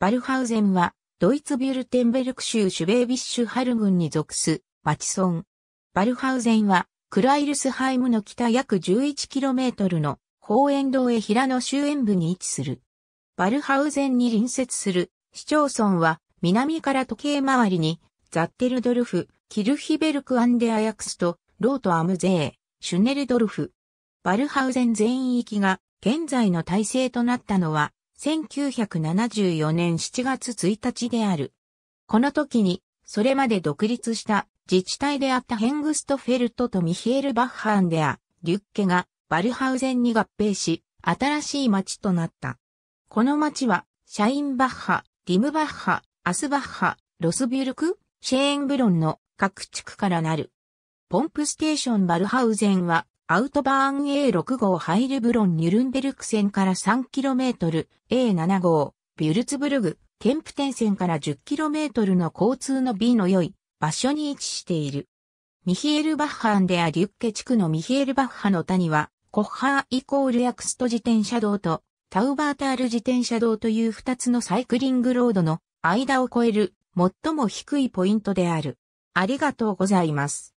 バルハウゼンは、ドイツビュルテンベルク州シュベービッシュハル郡に属す、町村。バルハウゼンは、クライルスハイムの北約 11km の公園道へ平野周辺部に位置する。バルハウゼンに隣接する市町村は、南から時計回りに、ザッテルドルフ、キルヒベルクアンデアヤクスト、ロートアムゼー、シュネルドルフ。バルハウゼン全域が現在の体制となったのは1974年7月1日である。この時に、それまで独立した自治体であったヘングストフェルトとミヒエル・バッハンであ、リュッケがバルハウゼンに合併し、新しい町となった。この町は、シャインバッハ、リムバッハ、アスバッハ、ロスビュルク、シェーンブロンの各地区からなる。ポンプステーションバルハウゼンはアウトバーン A6 号ハイルブロン・ニュルンベルク線から 3km、A7 号、ビュルツブルグ、ケンプテン線から 10km の交通の B の良い場所に位置している。ミヒエルバッハンデア・リュッケ地区のミヒエルバッハの谷は、コッハーイコールヤクスト自転車道とタウバータール自転車道という2つのサイクリングロードの間を越える最も低いポイントである。ありがとうございます。